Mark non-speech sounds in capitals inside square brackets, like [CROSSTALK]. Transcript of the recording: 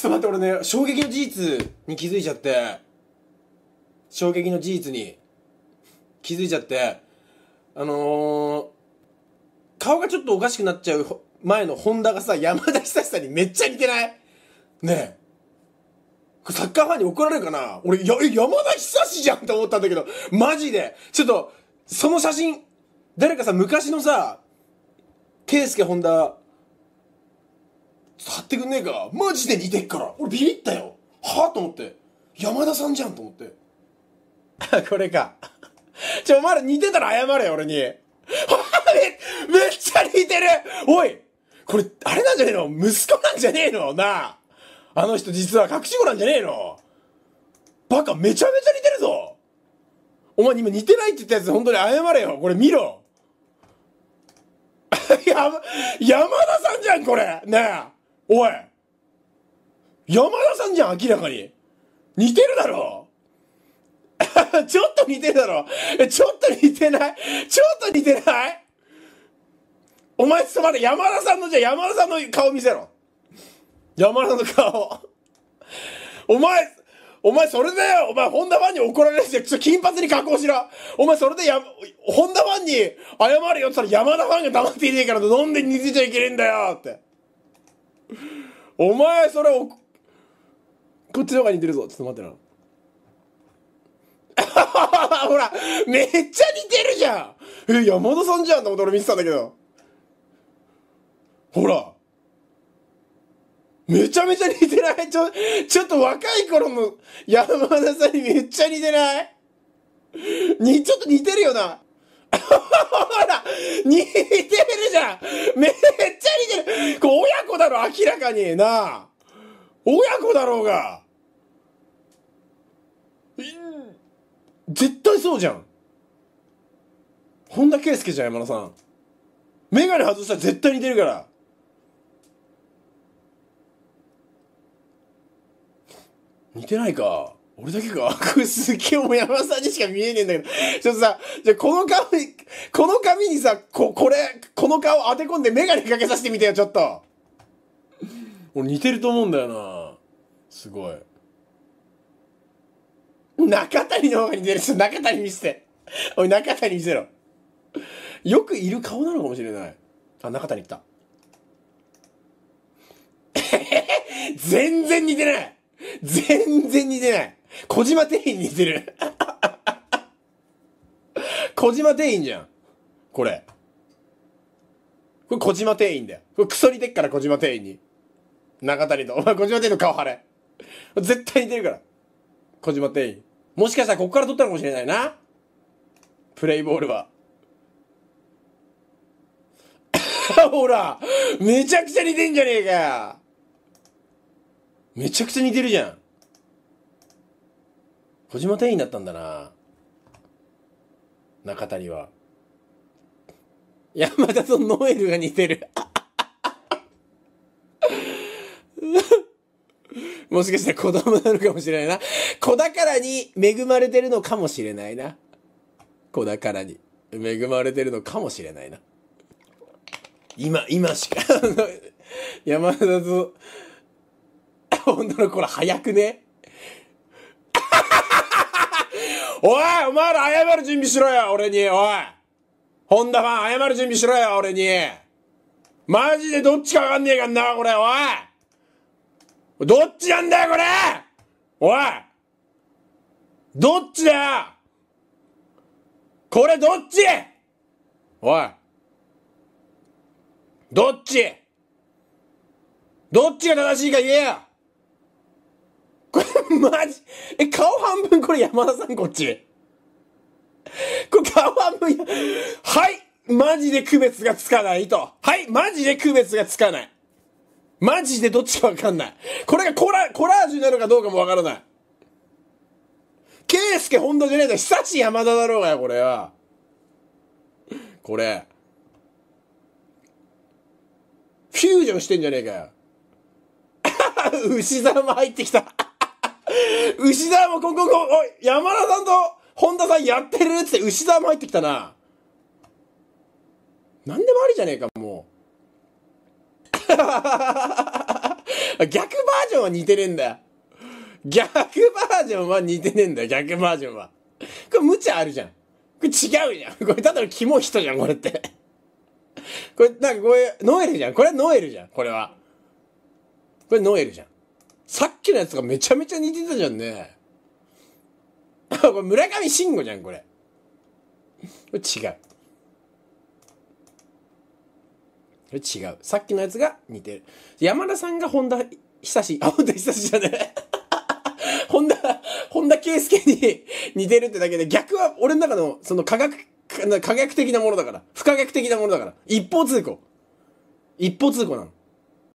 ちょっと待って、俺ね、衝撃の事実に気づいちゃって、衝撃の事実に気づいちゃって、あのー、顔がちょっとおかしくなっちゃう前のホンダがさ、山田久志さんにめっちゃ似てないねえ。サッカーファンに怒られるかな俺、や、え、山田久志じゃんって思ったんだけど、マジで。ちょっと、その写真、誰かさ、昔のさ、ケイスケホンダ触ってくんねえかマジで似てっから俺ビビったよはあと思って山田さんじゃんと思って [LAUGHS] これかちょお前ら似てたら謝れ俺にめっちゃ似てるおいこれあれなんじゃねえの息子なんじゃねえのなああの人実は隠し子なんじゃねえのバカめちゃめちゃ似てるぞお前今似てないって言ったやつ本当に謝れよこれ見ろ山、[LAUGHS] 山田さんじゃん、これねえおい山田さんじゃん、明らかに。似てるだろ [LAUGHS] ちょっと似てるだろちょっと似てないちょっと似てないお前ちょっと待って、山田さんの、じゃ山田さんの顔見せろ。山田さんの顔。お前、お前それで、お前ホンダファンに怒られるし、ちょ金髪に加工しろ。お前それでや、ホンダファンに謝れよって言ったら山田ファンが黙っていねえから、どんで似てちゃいけねえんだよって。お前それおこっちの方が似てるぞちょっと待ってな [LAUGHS] ほらめっちゃ似てるじゃんえ山田さんじゃんと思って俺見てたんだけどほらめちゃめちゃ似てないちょ、ちょっと若い頃の山田さんにめっちゃ似てないに、ちょっと似てるよな。ほら似てるじゃんめっちゃ似てるこ親子だろ明らかになあ親子だろうが絶対そうじゃん本田圭佑じゃん山田さん眼鏡外したら絶対似てるから似てないか俺だけかこれすげえも山さんにしか見えねえんだけどちょっとさ、じゃこの髪、この髪にさ、こ、これ、この顔当て込んでメガネかけさせてみてよ、ちょっと。俺似てると思うんだよなすごい。中谷の方が似てる。ちょ中谷見せて。おい、中谷見せろ。よくいる顔なのかもしれない。あ、中谷った。[LAUGHS] 全然似てない全然似てない小島店員に似てる小島店員じゃん。これ。これ小島店員だよ。これクソ似てっから小島店員に。中谷と。お前小島店員の顔腫れ。絶対似てるから。小島店員。もしかしたらここから撮ったのかもしれないな。プレイボールは。[LAUGHS] ほらめちゃくちゃ似てんじゃねえかよめちゃくちゃ似てるじゃん。小島店員だったんだな中谷は。山田とノエルが似てる [LAUGHS] もしかしたら子供なのかもしれないな。子宝に恵まれてるのかもしれないな。子宝に恵まれてるのかもしれないな。今、今しか山田と、女の子ら早くね。おいお前ら謝る準備しろよ俺におい本田ファン謝る準備しろよ俺にマジでどっちかわかんねえかんな、これ、おいどっちなんだよ、これおいどっちだよこれどっちおいどっちどっちが正しいか言えよマジえ、顔半分これ山田さんこっち。これ顔半分や、はいマジで区別がつかないと。はいマジで区別がつかない。マジでどっちかわかんない。これがコラ、コラージュなのかどうかもわからない。ケースケ本田じゃねえだ。久し山田だろうがよ、これは。これ。フュージョンしてんじゃねえかよ。[LAUGHS] 牛さんも入ってきた牛沢もここここ、おい、山田さんと本田さんやってるって牛沢も入ってきたな。なんでもありじゃねえか、もう。[LAUGHS] 逆バージョンは似てねえんだよ。逆バージョンは似てねえんだよ、逆バージョンは。これ無茶あるじゃん。これ違うじゃん。これただのキモい人じゃん、これって。これ、なんかこういう、ノエルじゃん。これはノエルじゃん、これは。これノエルじゃん。さっきのやつがめちゃめちゃ似てたじゃんね。こ [LAUGHS] れ村上信五じゃん、これ。これ違う。これ違う。さっきのやつが似てる。山田さんが本田久志、あ、本田久志じゃね [LAUGHS] 本田、本田圭介に [LAUGHS] 似てるってだけで、逆は俺の中のその科学、科学的なものだから。不可逆的なものだから。一方通行。一方通行なの。